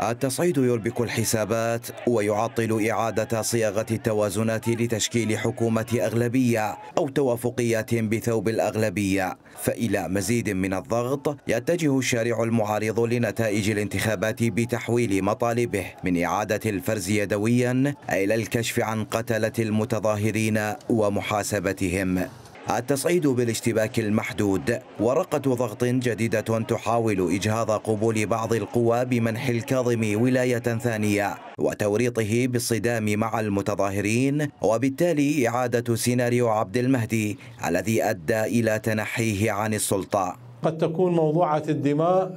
التصعيد يربك الحسابات ويعطل إعادة صياغة التوازنات لتشكيل حكومة أغلبية أو توافقيات بثوب الأغلبية فإلى مزيد من الضغط يتجه الشارع المعارض لنتائج الانتخابات بتحويل مطالبه من إعادة الفرز يدويا إلى الكشف عن قتلة المتظاهرين ومحاسبتهم التصعيد بالاشتباك المحدود ورقة ضغط جديدة تحاول إجهاض قبول بعض القوى بمنح الكاظم ولاية ثانية وتوريطه بالصدام مع المتظاهرين وبالتالي إعادة سيناريو عبد المهدي الذي أدى إلى تنحيه عن السلطة قد تكون موضوعة الدماء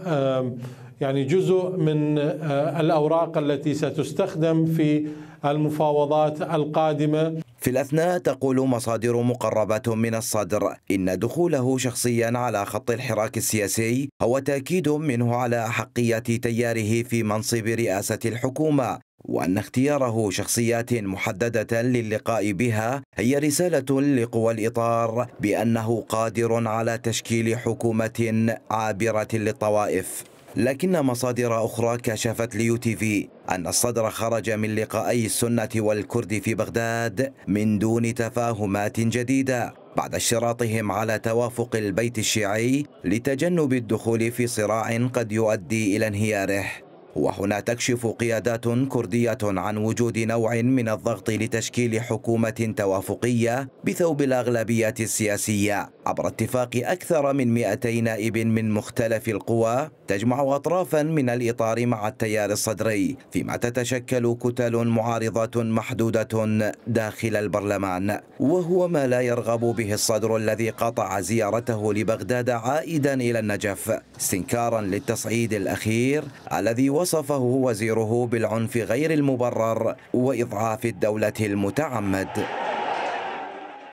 يعني جزء من آه، الأوراق التي ستستخدم في المفاوضات القادمة في الأثناء تقول مصادر مقربة من الصدر إن دخوله شخصيا على خط الحراك السياسي هو تأكيد منه على أحقية تياره في منصب رئاسة الحكومة وأن اختياره شخصيات محددة للقاء بها هي رسالة لقوى الإطار بأنه قادر على تشكيل حكومة عابرة للطوائف لكن مصادر أخرى كشفت ليو تي في أن الصدر خرج من لقائي السنة والكرد في بغداد من دون تفاهمات جديدة بعد اشتراطهم على توافق البيت الشيعي لتجنب الدخول في صراع قد يؤدي إلى انهياره وهنا تكشف قيادات كردية عن وجود نوع من الضغط لتشكيل حكومة توافقية بثوب الأغلبية السياسية عبر اتفاق أكثر من 200 نائب من مختلف القوى تجمع أطرافا من الإطار مع التيار الصدري فيما تتشكل كتل معارضة محدودة داخل البرلمان وهو ما لا يرغب به الصدر الذي قطع زيارته لبغداد عائدا إلى النجف استنكارا للتصعيد الأخير الذي وصفه وزيره بالعنف غير المبرر وإضعاف الدولة المتعمد